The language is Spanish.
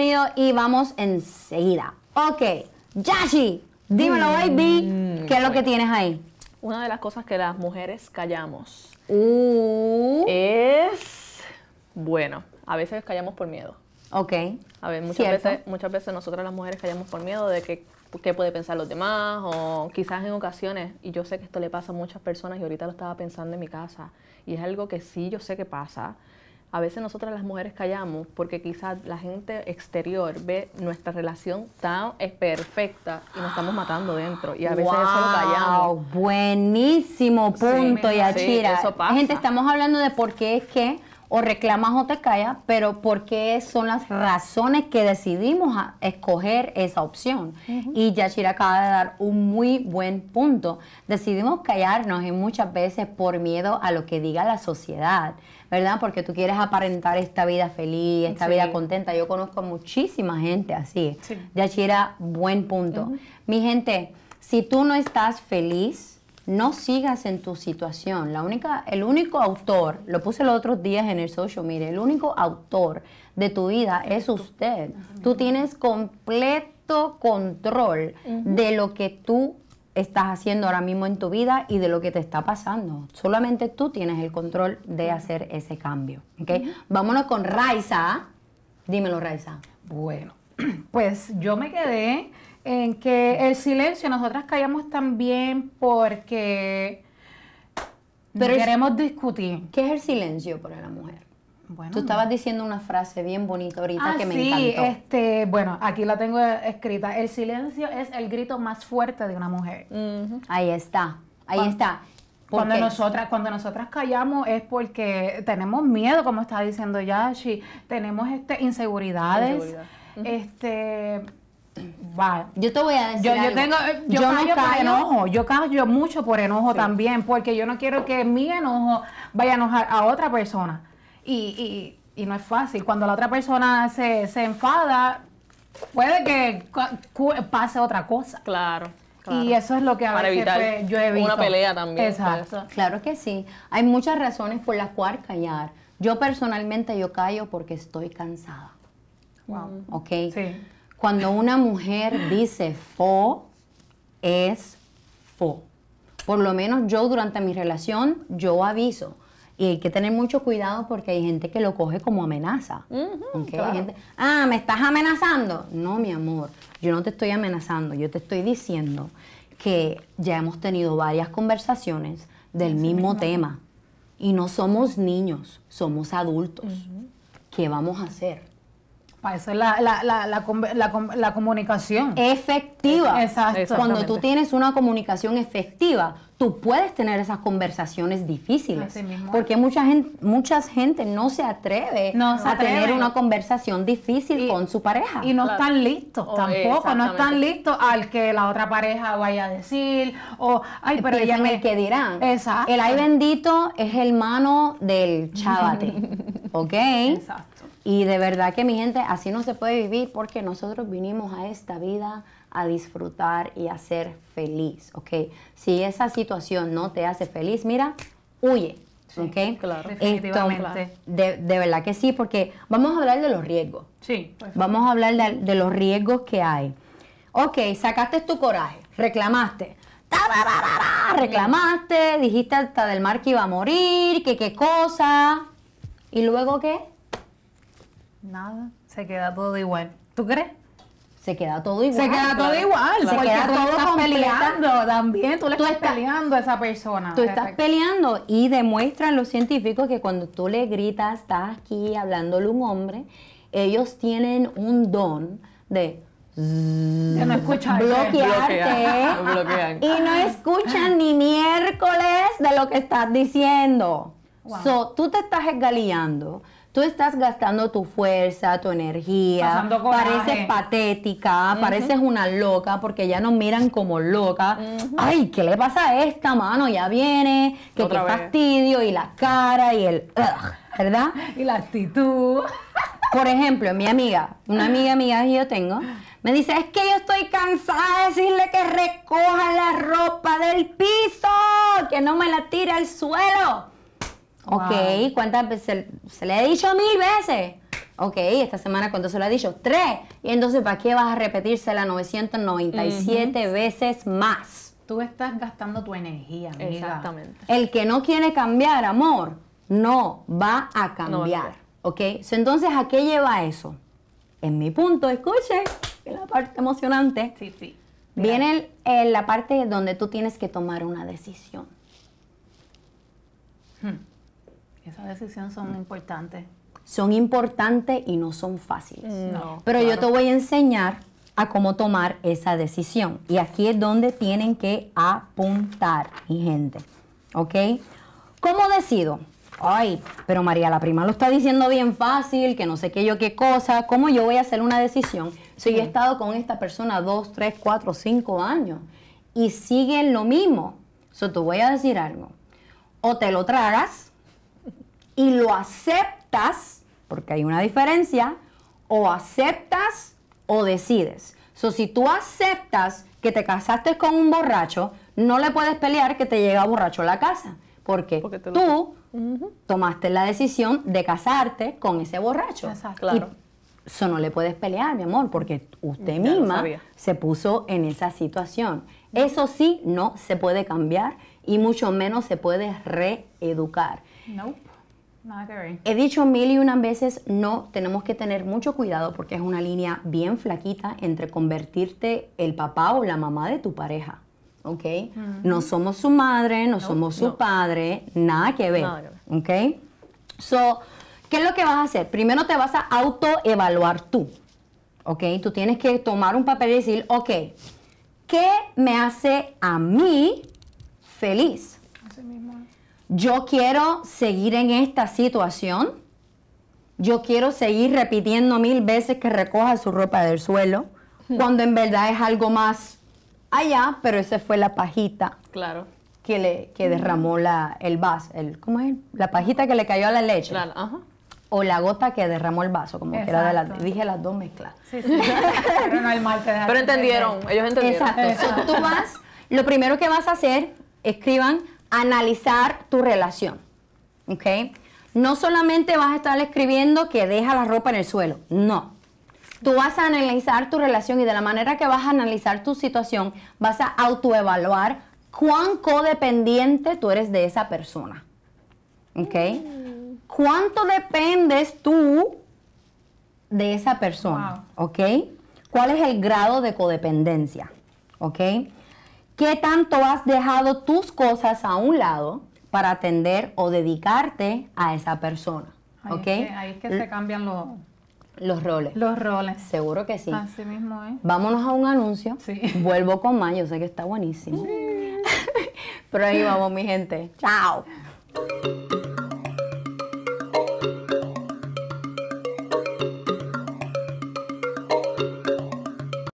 bienvenido y vamos enseguida. Ok, Yashi, dímelo, mm. baby, ¿qué es lo que tienes ahí? Una de las cosas que las mujeres callamos uh. es, bueno, a veces callamos por miedo. Ok. A ver, muchas veces, muchas veces nosotras las mujeres callamos por miedo de que qué puede pensar los demás o quizás en ocasiones, y yo sé que esto le pasa a muchas personas y ahorita lo estaba pensando en mi casa, y es algo que sí yo sé que pasa, a veces nosotras las mujeres callamos porque quizás la gente exterior ve nuestra relación tan perfecta y nos estamos matando dentro. Y a veces eso lo callamos. Buenísimo punto, Yachira. eso pasa. Gente, estamos hablando de por qué es que o reclamas o te callas, pero porque son las razones que decidimos escoger esa opción. Y Yashira acaba de dar un muy buen punto. Decidimos callarnos y muchas veces por miedo a lo que diga la sociedad, ¿verdad? Porque tú quieres aparentar esta vida feliz, esta vida contenta. Yo conozco muchísima gente así. Yashira, buen punto. Mi gente, si tú no estás feliz, no sigas en tu situación. La única, el único autor, lo puse los otros días en el social, mire, el único autor de tu vida es usted. Tú tienes completo control de lo que tú estás haciendo ahora mismo en tu vida y de lo que te está pasando. Solamente tú tienes el control de hacer ese cambio. ¿okay? Vámonos con Raiza. Dímelo, Raiza. Bueno, pues yo me quedé en que el silencio nosotras callamos también porque Pero queremos discutir. ¿Qué es el silencio para la mujer? Bueno, Tú estabas diciendo una frase bien bonita ahorita ah, que me sí, Este, bueno, aquí la tengo escrita. El silencio es el grito más fuerte de una mujer. Ahí está, ahí está. Cuando nosotras, cuando nosotras callamos es porque tenemos miedo, como está diciendo Yashi, tenemos este, inseguridades. Este yo te voy a decir. Yo, yo tengo. Yo, por enojo. Yo callo mucho por enojo también, porque yo no quiero que mi enojo vaya a enojar a otra persona. Y, no es fácil. Cuando la otra persona se, enfada, puede que pase otra cosa. Claro. Y eso es lo que a Para evitar pues, yo Una pelea también. Pues. Exacto. Claro que sí. Hay muchas razones por las cuales callar. Yo personalmente yo callo porque estoy cansada. Wow. ¿Ok? Sí. Cuando una mujer dice fo, es fo. Por lo menos yo durante mi relación, yo aviso. Y hay que tener mucho cuidado porque hay gente que lo coge como amenaza. Aunque hay gente, ah, ¿me estás amenazando? No, mi amor, yo no te estoy amenazando, yo te estoy diciendo que ya hemos tenido varias conversaciones del mismo, tema. Y no somos niños, somos adultos. ¿Qué vamos a hacer? esa es la, la, la, comunicación. Efectiva. Exacto. Cuando tú tienes una comunicación efectiva, tú puedes tener esas conversaciones difíciles. Porque mucha gente, mucha gente no se atreve a tener una conversación difícil con su pareja. Y no están listos oh, tampoco, no están listos al que la otra pareja vaya a decir, o, ay, pero ella me... el que dirán. Exacto. El ay bendito es el mano del chavate ¿ok? Exacto. Y de verdad que mi gente, así no se puede vivir porque nosotros vinimos a esta vida a disfrutar y a ser feliz, ¿ok? Si esa situación no te hace feliz, mira, huye, ¿ok? Claro, de, verdad que sí, porque vamos a hablar de los riesgos. Sí. vamos a hablar de, los riesgos que hay. Ok, sacaste tu coraje, reclamaste. Reclamaste, dijiste hasta del mar que iba a morir, que qué cosa. ¿Y luego qué? Nada, se queda todo igual. ¿Tú crees? se queda todo igual. Se queda todo igual, se porque queda, todo peleando también, tú le estás, peleando a esa persona. Tú estás peleando y demuestran los científicos que cuando tú le gritas, estás aquí hablándole a un hombre, ellos tienen un don de Bloquearte. y no escuchan ni miércoles de lo que estás diciendo. tú te estás esgaleando tú estás gastando tu fuerza, tu energía, pareces patética, pareces una loca porque ya nos miran como loca. Ay, ¿qué le pasa a esta mano? Ya viene, que qué fastidio y la cara y el, ¿verdad? y la actitud. Por ejemplo, mi amiga, una amiga amiga que yo tengo, me dice, es que yo estoy cansada de decirle que recoja la ropa del piso, que no me la tire al suelo. Ok, ¿cuántas veces? Pues, se le ha dicho mil veces. Ok, esta semana cuánto se lo ha dicho? Tres. Y entonces, ¿para qué vas a repetirse repetírsela 997 veces más? Tú estás gastando tu energía, amiga. Exactamente. El que no quiere cambiar, amor, no va a cambiar. ¿Ok? entonces, ¿a qué lleva eso? En mi punto, escuche, la parte emocionante. Sí, sí. Viene la parte donde tú tienes que tomar una decisión. Hmm. Esas decisiones son importantes. Son importantes y no son fáciles. Mm, pero yo te voy a enseñar a cómo tomar esa decisión. Y aquí es donde tienen que apuntar, mi gente. ¿Ok? ¿Cómo decido? Ay, pero María, la prima lo está diciendo bien fácil, que no sé qué yo qué cosa, ¿cómo yo voy a hacer una decisión? Si he mm. estado con esta persona dos, tres, cuatro, cinco años y sigue lo mismo, so, te voy a decir algo. O te lo tragas y lo aceptas, porque hay una diferencia, o aceptas o decides. So, si tú aceptas que te casaste con un borracho, no le puedes pelear que te llega borracho a la casa, porque, tú tomaste la decisión de casarte con ese borracho. Eso no le puedes pelear, mi amor, porque usted misma se puso en esa situación. Eso sí, no se puede cambiar y mucho menos se puede reeducar. No. He dicho mil y unas veces, no, tenemos que tener mucho cuidado porque es una línea bien flaquita entre convertirte el papá o la mamá de tu pareja. ¿Ok? Mm. No somos su madre, no, somos su padre, nada que ver. ¿Ok? So, ¿qué es lo que vas a hacer? Primero te vas a autoevaluar tú. ¿Ok? Tú tienes que tomar un papel y decir, ok, ¿qué me hace a mí feliz? yo quiero seguir en esta situación, yo quiero seguir repitiendo mil veces que recoja su ropa del suelo, cuando en verdad es algo más allá, pero esa fue la pajita. Claro. Que, le, derramó la, el vaso, ¿cómo es? La pajita que le cayó a la leche. o la gota que derramó el vaso, como que era de dije las dos mezclas. pero no hay mal Pero entendieron, ellos entendieron. Exacto. tú vas, lo primero que vas a hacer, escriban analizar tu relación. ¿Ok? No solamente vas a estar escribiendo que deja la ropa en el suelo, no. Tú vas a analizar tu relación y de la manera que vas a analizar tu situación, vas a autoevaluar cuán codependiente tú eres de esa persona. ¿Ok? ¿Cuánto dependes tú de esa persona? ¿Ok? ¿Cuál es el grado de codependencia? ¿Ok? ¿Qué tanto has dejado tus cosas a un lado para atender o dedicarte a esa persona? Ahí Es que, ahí es que se cambian los... roles. Los roles. Seguro que sí. Así mismo es. ¿eh? Vámonos a un anuncio. Sí. Vuelvo con más, yo sé que está buenísimo. Pero ahí vamos, mi gente. Chao.